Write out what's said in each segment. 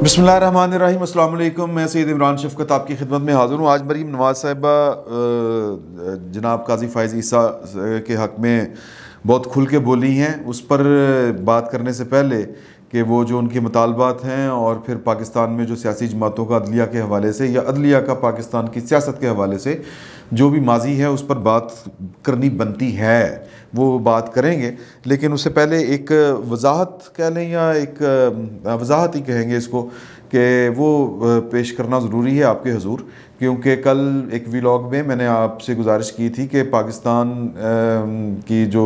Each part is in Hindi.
बसमिल मैं सैद इमरान शफकत आपकी खिदमत में हाज़िर हूँ आज मरीम नवाज़ साहिबा जनाब काजी फ़ायज़ ईसा के हक़ में बहुत खुल के बोली हैं उस पर बात करने से पहले कि वो जो उनके मुतालबात हैं और फिर पाकिस्तान में जो सियासी जमातों का अदलिया के हवाले से या अदलिया का पाकिस्तान की सियासत के हवाले से जो भी माजी है उस पर बात करनी बनती है वो बात करेंगे लेकिन उससे पहले एक वजाहत कह लें या एक वजाहत ही कहेंगे इसको कि वो पेश करना ज़रूरी है आपके हजूर क्योंकि कल एक विलाग में मैंने आपसे गुजारिश की थी कि पाकिस्तान की जो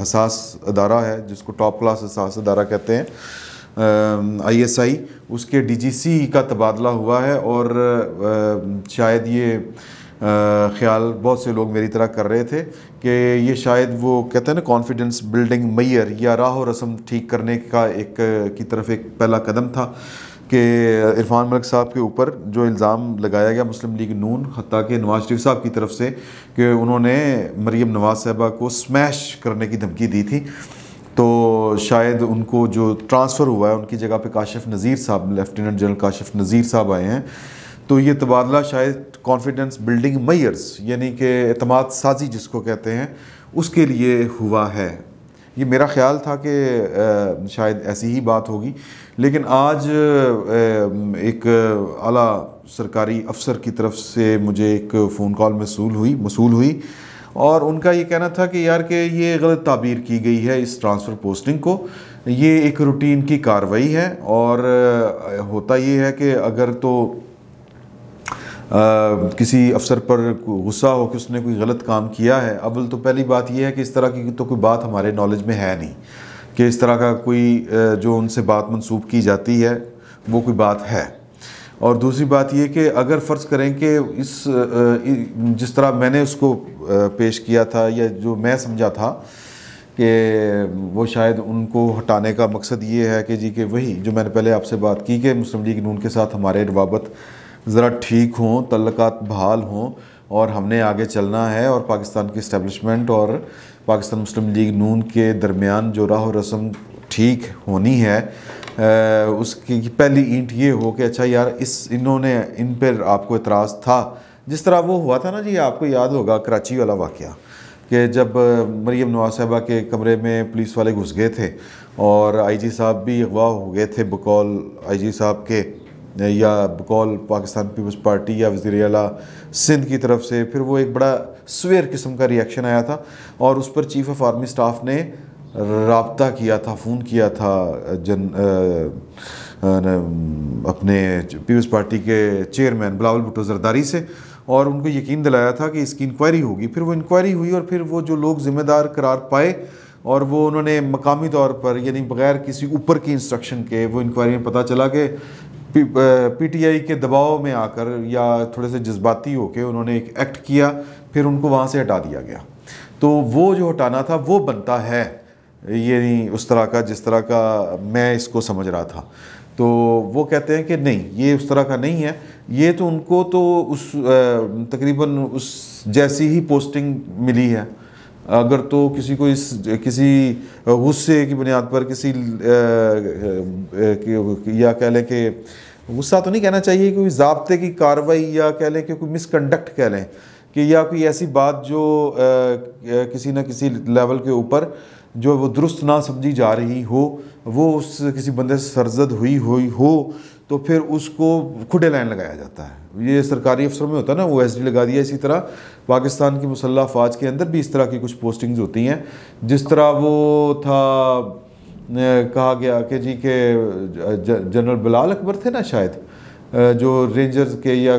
हसास अदारा है जिसको टॉप क्लास हसास अदारा कहते हैं आईएसआई उसके डीजीसी का तबादला हुआ है और आ, शायद ये आ, ख्याल बहुत से लोग मेरी तरह कर रहे थे कि ये शायद वो कहते हैं ना कॉन्फिडेंस बिल्डिंग मैयर या राह रस्म ठीक करने का एक की तरफ एक पहला कदम था कि इरफान मलिक साहब के ऊपर जो इल्ज़ाम लगाया गया मुस्लिम लीग नून हती के नवाज शरीफ साहब की तरफ से कि उन्होंने मरीम नवाज साहबा को स्मैश करने की धमकी दी थी तो शायद उनको जो ट्रांसफ़र हुआ है उनकी जगह पे काशिफ नज़ीर साहब लेफ्टिनेंट जनरल काशिफ नज़ीर साहब आए हैं तो ये तबादला शायद कॉन्फिडेंस बिल्डिंग मैयर्स यानी कि अतमाद साजी जिसको कहते हैं उसके लिए हुआ है ये मेरा ख्याल था कि शायद ऐसी ही बात होगी लेकिन आज एक अला सरकारी अफसर की तरफ से मुझे एक फ़ोन कॉल मसूल हुई मसूल हुई और उनका ये कहना था कि यार कि ये गलत ताबीर की गई है इस ट्रांसफ़र पोस्टिंग को ये एक रूटीन की कार्रवाई है और होता ये है कि अगर तो किसी अफसर पर गुस्सा हो कि उसने कोई गलत काम किया है अव्वल तो पहली बात यह है कि इस तरह की तो कोई बात हमारे नॉलेज में है नहीं कि इस तरह का कोई जो उनसे बात मनसूब की जाती है वो कोई बात है और दूसरी बात ये कि अगर फ़र्ज़ करें कि इस जिस तरह मैंने उसको पेश किया था या जो मैं समझा था कि वो शायद उनको हटाने का मकसद ये है कि जी कि वही जो मैंने पहले आपसे बात की कि मुस्लिम लीग नून के साथ हमारे रवाबत જરા ઠીક હો તલકાત બહલ હો ઓર હમને આગે ચલના હે ઓર પાકિસ્તાન કી સ્ટાબ્લિશમેન્ટ ઓર પાકિસ્તાન મુસ્લિમ લીગ નૂન કે દરમિયાન જો راہુરસમ ઠીક હોની હે اسકી પહેલી ઈંટ યે હો કે અચ્છા યાર ઇસ ઇનહોને ઇન પર આપકો ઇતરાઝ થા જિસ તરહ વો હુઆ થા ના જી આપકો યાદ હોગા કરાચી والا વાકિયા કે જબ મરીયમ નવાઝ સાહેબા કે કમરે મે પોલીસ વાલે ગુસગે થે ઓર આઈજી સાહબ ભી ગવાહ હો ગયે થે બકોલ આઈજી સાહબ કે या बकौल पाकिस्तान पीपल्स पार्टी या वजी अला सिंध की तरफ से फिर वो एक बड़ा स्वेयर किस्म का रिएक्शन आया था और उस पर चीफ ऑफ आर्मी स्टाफ ने रबता किया था फ़ोन किया था जन आ, आ, अपने पीपल्स पार्टी के चेयरमैन बिलावल भुटो जरदारी से और उनको यकीन दिलाया था कि इसकी इंक्वायरी होगी फिर वो इंक्वायरी हुई और फिर वो जो लोग ज़िम्मेदार करार पाए और वो उन्होंने मकामी तौर पर यानी बग़ैर किसी ऊपर की इंस्ट्रक्शन के वो इंक्वायरी में पता चला कि पीटीआई के दबाव में आकर या थोड़े से जज्बाती होकर उन्होंने एक एक्ट किया फिर उनको वहाँ से हटा दिया गया तो वो जो हटाना था वो बनता है ये नहीं उस तरह का जिस तरह का मैं इसको समझ रहा था तो वो कहते हैं कि नहीं ये उस तरह का नहीं है ये तो उनको तो उस तकरीबन उस जैसी ही पोस्टिंग मिली है अगर तो किसी को इस किसी गुस्से की बुनियाद पर किसी या कह लें कि गुस्सा तो नहीं कहना चाहिए कोई जबते की कार्रवाई या कह लें कि कोई मिसकंडक्ट कह लें कि या कोई ऐसी बात जो किसी न किसी लेवल के ऊपर जो वो दुरुस्त ना समझी जा रही हो वो उस किसी बंदे से सरजद हुई हुई हो तो फिर उसको खुडे लाइन लगाया जाता है ये सरकारी अफसरों में होता है ना ओ लगा दिया इसी तरह पाकिस्तान की मुसल्ह अफवाज के अंदर भी इस तरह की कुछ पोस्टिंग्स होती हैं जिस तरह वो था कहा गया कि जी के जनरल बिलाल अकबर थे ना शायद जो रेंजर्स के या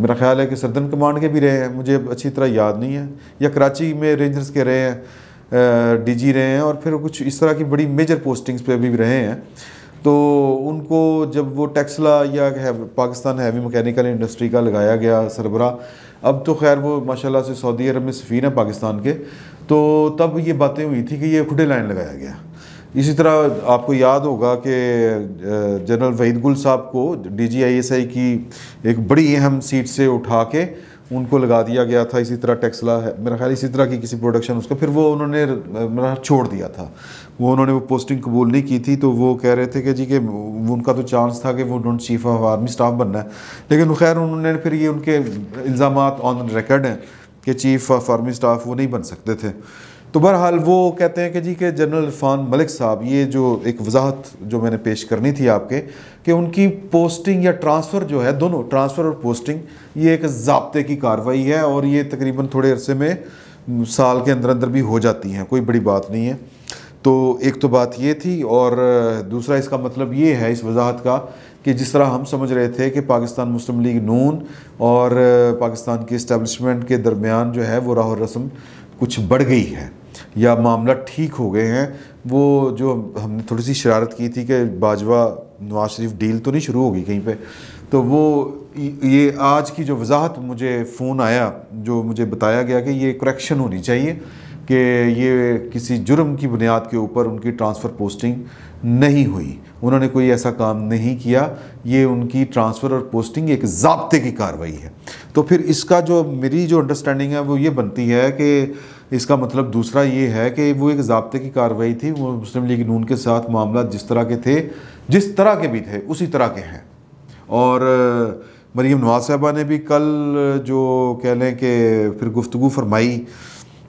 मेरा ख्याल है कि सदर्न कमांड के भी रहे हैं मुझे अच्छी तरह याद नहीं है या कराची में रेंजर्स के रहे हैं डीजी रहे हैं और फिर कुछ इस तरह की बड़ी मेजर पोस्टिंग्स पे भी रहे हैं तो उनको जब वो टेक्सला या है पाकिस्तान हैवी मैकेनिकल इंडस्ट्री का लगाया गया सरबरा अब तो खैर वो माशाल्लाह से सऊदी अरब में सफ़ीर है पाकिस्तान के तो तब ये बातें हुई थी कि ये खुडे लाइन लगाया गया इसी तरह आपको याद होगा कि जनरल वहीद गुल साहब को D G I S I की एक बड़ी अहम सीट से उठा के उनको लगा दिया गया था इसी तरह टेक्सला है मेरा ख्याल इसी तरह की किसी प्रोडक्शन उसका फिर वो उन्होंने मेरा छोड़ दिया था वो उन्होंने वो पोस्टिंग कबूल नहीं की थी तो वो कह रहे थे कि जी कि उनका तो चांस था कि वो डोंट चीफ ऑफ आर्मी स्टाफ बनना है लेकिन खैर उन्होंने फिर ये उनके इल्ज़ाम ऑन रिकॉर्ड हैं कि चीफ ऑफ आर्मी स्टाफ वो नहीं बन सकते थे तो बहरहाल वो कहते हैं कि जी के जनरल इरफान मलिक साहब ये जो एक वजाहत जो मैंने पेश करनी थी आपके कि उनकी पोस्टिंग या ट्रांसफ़र जो है दोनों ट्रांसफ़र और पोस्टिंग ये एक जबते की कार्रवाई है और ये तकरीबन थोड़े अरसे में साल के अंदर अंदर भी हो जाती हैं कोई बड़ी बात नहीं है तो एक तो बात ये थी और दूसरा इसका मतलब ये है इस वजाहत का कि जिस तरह हम समझ रहे थे कि पाकिस्तान मुस्लिम लीग नून और पाकिस्तान की इस्टबलिशमेंट के दरमियान जो है वो राह रस्म कुछ बढ़ गई है या मामला ठीक हो गए हैं वो जो हमने थोड़ी सी शरारत की थी कि बाजवा नवाज शरीफ डील तो नहीं शुरू होगी कहीं पे तो वो ये आज की जो वजाहत मुझे फ़ोन आया जो मुझे बताया गया कि ये करेक्शन होनी चाहिए कि ये किसी जुर्म की बुनियाद के ऊपर उनकी ट्रांसफ़र पोस्टिंग नहीं हुई उन्होंने कोई ऐसा काम नहीं किया ये उनकी ट्रांसफ़र और पोस्टिंग एक जबते की कार्रवाई है तो फिर इसका जो मेरी जो अंडरस्टैंडिंग है वो ये बनती है कि इसका मतलब दूसरा ये है कि वो एक जबते की कार्रवाई थी वो मुस्लिम लीग नून के साथ मामला जिस तरह के थे जिस तरह के भी थे उसी तरह के हैं और मरीम नवाज साहबा ने भी कल जो कह लें कि फिर गुफ्तु फरमाई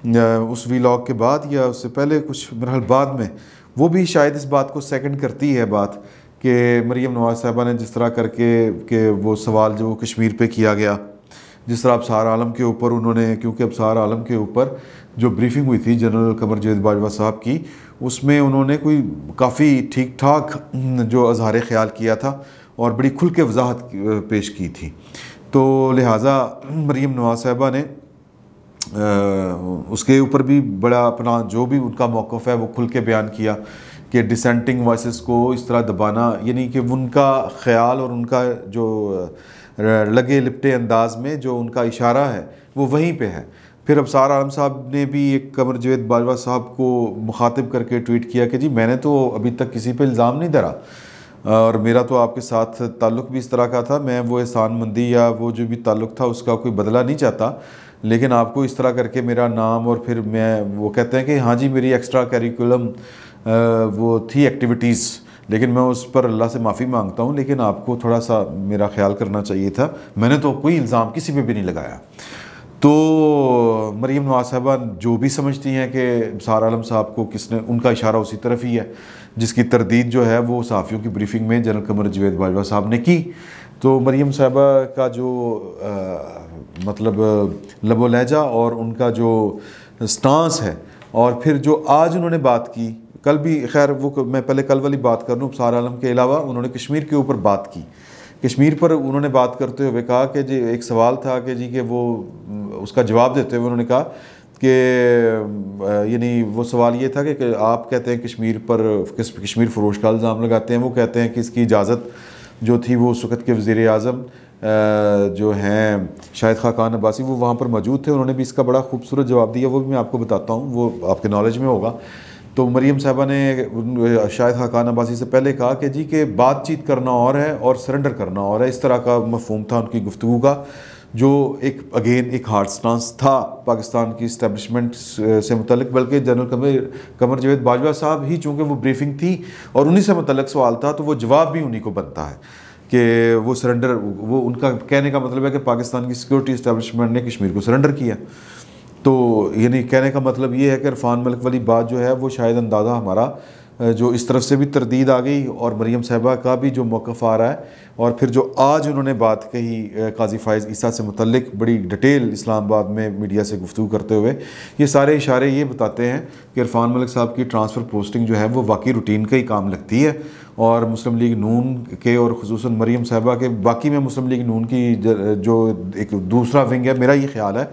उस वीलॉग के बाद या उससे पहले कुछ मरहल बाद में वो भी शायद इस बात को सेकंड करती है बात कि मरीम नवाज साहबा ने जिस तरह करके कि वो सवाल जो कश्मीर पे किया गया जिस तरह अब आलम के ऊपर उन्होंने क्योंकि अब आलम के ऊपर जो ब्रीफिंग हुई थी जनरल कमर जवेद बाजवा साहब की उसमें उन्होंने कोई काफ़ी ठीक ठाक हम्म, जो अजहार ख्याल किया था और बड़ी खुल के वजाहत पेश की थी तो लिहाजा हम्म, मरीम नवाज साहबा ने उसके ऊपर भी बड़ा अपना जो भी उनका मौक़ है वो खुल के बयान किया कि डिसेंटिंग वॉइस को इस तरह दबाना यानी कि उनका ख्याल और उनका जो लगे लिपटे अंदाज में जो उनका इशारा है वो वहीं पे है फिर अबसार आलम साहब ने भी एक कमर जवेद बाजवा साहब को मुखातिब करके ट्वीट किया कि जी मैंने तो अभी तक किसी पे इल्ज़ाम नहीं धरा और मेरा तो आपके साथ ताल्लुक़ भी इस तरह का था मैं वो एहसान मंदी या वो जो भी ताल्लुक़ था उसका कोई बदला नहीं चाहता लेकिन आपको इस तरह करके मेरा नाम और फिर मैं वो कहते हैं कि हाँ जी मेरी एक्स्ट्रा करिकुलम वो थी एक्टिविटीज़ लेकिन मैं उस पर अल्लाह से माफ़ी मांगता हूँ लेकिन आपको थोड़ा सा मेरा ख्याल करना चाहिए था मैंने तो कोई इल्ज़ाम किसी पर भी नहीं लगाया तो मरीम नवाज साहबा जो भी समझती हैं कि सार आलम साहब को किसने उनका इशारा उसी तरफ ही है जिसकी तरदीद जो है वो सहाफ़ियों की ब्रीफिंग में जनरल कमर जवेद बाजवा साहब ने की तो मरीम साहबा का जो आ, मतलब लबो लहजा और उनका जो स्टांस है और फिर जो आज उन्होंने बात की कल भी खैर वो मैं पहले कल वाली बात कर लूँ सार आलम के अलावा उन्होंने कश्मीर के ऊपर बात की कश्मीर पर उन्होंने बात करते हुए कहा कि जी एक सवाल था कि जी कि वो उसका जवाब देते हुए उन्होंने कहा कि यानी वो सवाल ये था कि, आप कहते हैं कश्मीर पर कश्मीर फरोश का इल्ज़ाम लगाते हैं वो कहते हैं कि इसकी इजाज़त जो थी वो उस वक्त के वज़ी अजम जो हैं शाहिद खा खान अब्बासी वो वहाँ पर मौजूद थे उन्होंने भी इसका बड़ा खूबसूरत जवाब दिया वो भी मैं आपको बताता हूँ वो आपके नॉलेज में होगा तो मरीम साहबा ने शाहिद खान अब्बासी से पहले कहा कि जी कि बातचीत करना और है और सरेंडर करना और है इस तरह का मफहम था उनकी गुफ्तु का जो एक अगेन एक हार्ड स्टांस था पाकिस्तान की इस्टेबलिशमेंट uh, से मुतलक बल्कि जनरल कमर कमर जवेद बाजवा साहब ही चूँकि वो ब्रीफिंग थी और उन्हीं से मतलब सवाल था तो वो जवाब भी उन्हीं को बनता है कि वो सरेंडर वो उनका कहने का मतलब है कि पाकिस्तान की सिक्योरिटी इस्टेबलिशमेंट ने कश्मीर को सरेंडर किया तो यानी कहने का मतलब ये है कि इरफान मलिक वाली बात जो है वो शायद अंदाज़ा हमारा जो इस तरफ से भी तरदीद आ गई और मरीम साहबा का भी जो मौक़ आ रहा है और फिर जो आज उन्होंने बात कही काजी फ़ायज़ ईसा से मतलब बड़ी डिटेल इस्लामाबाद में मीडिया से गुफ्तु करते हुए ये सारे इशारे ये बताते हैं कि इरफान मलिक साहब की ट्रांसफ़र पोस्टिंग जो है वो वाकई रूटीन का ही काम लगती है और मुस्लिम लीग नून के और खसूस मरीम साहबा के बाकी में मुस्लिम लीग नून की जो एक दूसरा विंग है मेरा ये ख्याल है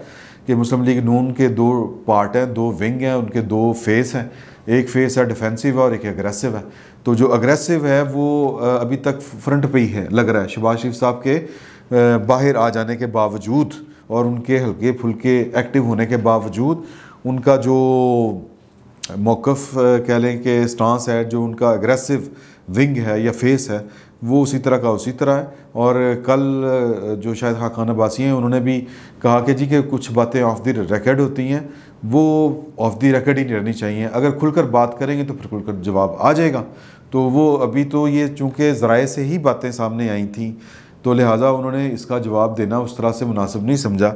कि मुस्लिम लीग नून के दो पार्ट हैं दो विंग हैं उनके दो फेस हैं एक फेस है डिफेंसिव है और एक अग्रेसिव है तो जो अग्रेसिव है वो अभी तक फ्रंट पे ही है लग रहा है शबाज शरीफ साहब के बाहर आ जाने के बावजूद और उनके हल्के फुलके एक्टिव होने के बावजूद उनका जो मौक़ कह लें कि स्टांस है जो उनका अग्रेसिव विंग है या फेस है वो उसी तरह का उसी तरह है और कल जो शायद हाकान अब्बासी हैं उन्होंने भी कहा कि जी कि कुछ बातें ऑफ द रिकॉर्ड होती हैं वो ऑफ द रिकॉर्ड ही नहीं रहनी चाहिए अगर खुलकर बात करेंगे तो फिर खुलकर जवाब आ जाएगा तो वो अभी तो ये चूँकि ज़राए से ही बातें सामने आई थी तो लिहाजा उन्होंने इसका जवाब देना उस तरह से मुनासिब नहीं समझा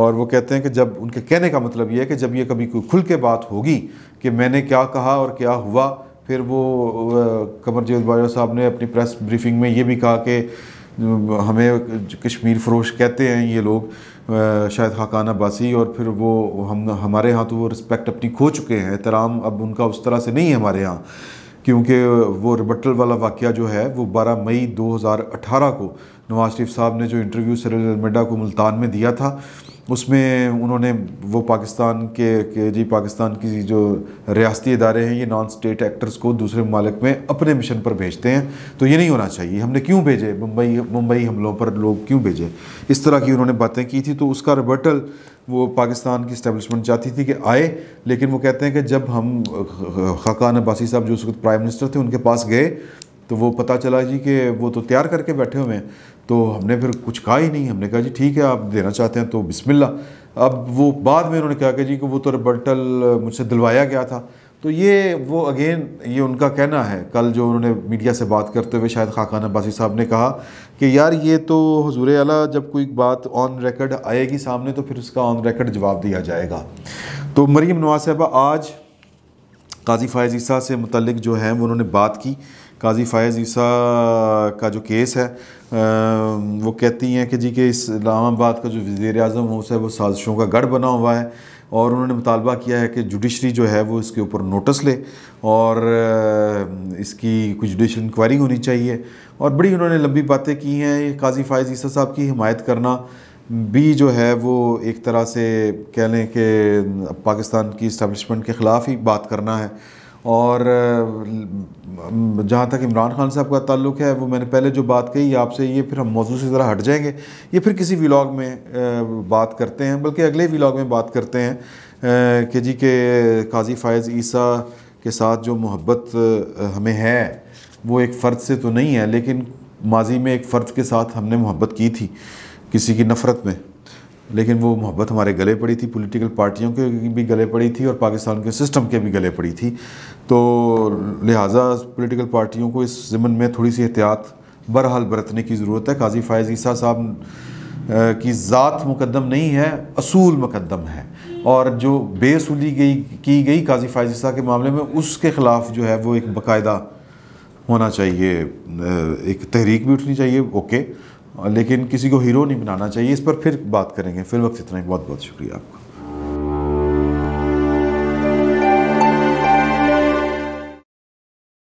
और वो कहते हैं कि जब उनके कहने का मतलब ये है कि जब ये कभी कोई खुल के बात होगी कि मैंने क्या कहा और क्या हुआ फिर वो कमर जवेद बाजवा साहब ने अपनी प्रेस ब्रीफिंग में ये भी कहा कि हमें कश्मीर फरोश कहते हैं ये लोग शायद खाकान अब्बासी और फिर वो हम हमारे यहाँ तो वो रिस्पेक्ट अपनी खो चुके हैं एहतराम अब उनका उस तरह से नहीं है हमारे यहाँ क्योंकि वो रिबटल वाला वाक्य जो है वो 12 मई 2018 को नवाज शरीफ साहब ने जो इंटरव्यू सर अलमेडा को मुल्तान में दिया था उसमें उन्होंने वो पाकिस्तान के, के जी पाकिस्तान की जो रियाती इदारे हैं ये नॉन स्टेट एक्टर्स को दूसरे ममालिक में अपने मिशन पर भेजते हैं तो ये नहीं होना चाहिए हमने क्यों भेजे मुंबई मुंबई हमलों पर लोग क्यों भेजे इस तरह की उन्होंने बातें की थी तो उसका रिबटल वो पाकिस्तान की इस्टेबलिशमेंट चाहती थी कि आए लेकिन वो कहते हैं कि जब हम खाकान अब्बासी साहब जो उस वक्त प्राइम मिनिस्टर थे उनके पास गए तो वो पता चला जी कि वो तो तैयार करके बैठे हुए हैं तो हमने फिर कुछ कहा ही नहीं हमने कहा जी ठीक है आप देना चाहते हैं तो बिस्मिल्लाह अब वो बाद में उन्होंने कहा कि जी कि वो तो रिबर्टल मुझसे दिलवाया गया था तो ये वो अगेन ये उनका कहना है कल जो उन्होंने मीडिया से बात करते हुए शायद खाकान अब्बासी साहब ने कहा कि यार ये तो हजूर अला जब कोई बात ऑन रिकॉर्ड आएगी सामने तो फिर उसका ऑन रिकॉर्ड जवाब दिया जाएगा तो मरीम नवाज साहबा आज काजी फ़ायज़ ईसा से मतलब जो है उन्होंने बात की काजी फ़ायज़ ईसा का जो केस है वो कहती हैं कि जी के इस्लामाबाद का जो वज़ी अजम हाउस है वो साजिशों का गढ़ बना हुआ है और उन्होंने मुतालबा किया है कि जुडिशरी जो है वो इसके ऊपर नोटिस ले और इसकी कुछ जुडिशल इंक्वायरी होनी चाहिए और बड़ी उन्होंने लंबी बातें की हैं काजी फ़ायज़ ईसा साहब की हमायत करना भी जो है वो एक तरह से कह लें कि पाकिस्तान की इस्टबलिशमेंट के ख़िलाफ़ ही बात करना है और जहाँ तक इमरान खान साहब का ताल्लुक है वो मैंने पहले जो बात कही आपसे ये फिर हम मौजू से ज़रा हट जाएंगे ये फिर किसी व्लाग में बात करते हैं बल्कि अगले व्लाग में बात करते हैं कि जी के काजी फ़ायज़ ईसा के साथ जो मोहब्बत हमें है वो एक फ़र्द से तो नहीं है लेकिन माजी में एक फ़र्द के साथ हमने मोहब्बत की थी किसी की नफ़रत में लेकिन वो मोहब्बत हमारे गले पड़ी थी पॉलिटिकल पार्टियों के भी गले पड़ी थी और पाकिस्तान के सिस्टम के भी गले पड़ी थी तो लिहाजा पॉलिटिकल पार्टियों को इस ज़मन में थोड़ी सी एहतियात बहरहाल बरतने की ज़रूरत है काजी फ़ायज़ ईसा साहब की ज़ात मुकदम नहीं है असूल मुकदम है और जो बेसूली गई की गई काजी फ़ायज़ ईसा के मामले में उसके ख़िलाफ़ जो है वो एक बाकायदा होना चाहिए एक तहरीक भी उठनी चाहिए ओके लेकिन किसी को हीरो नहीं बनाना चाहिए इस पर फिर बात करेंगे फिर वक्त इतना ही बहुत बहुत शुक्रिया आपका